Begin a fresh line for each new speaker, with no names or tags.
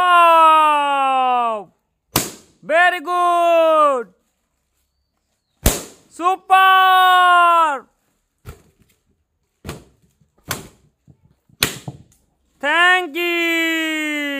Wow! Very good! Super!
Thank you!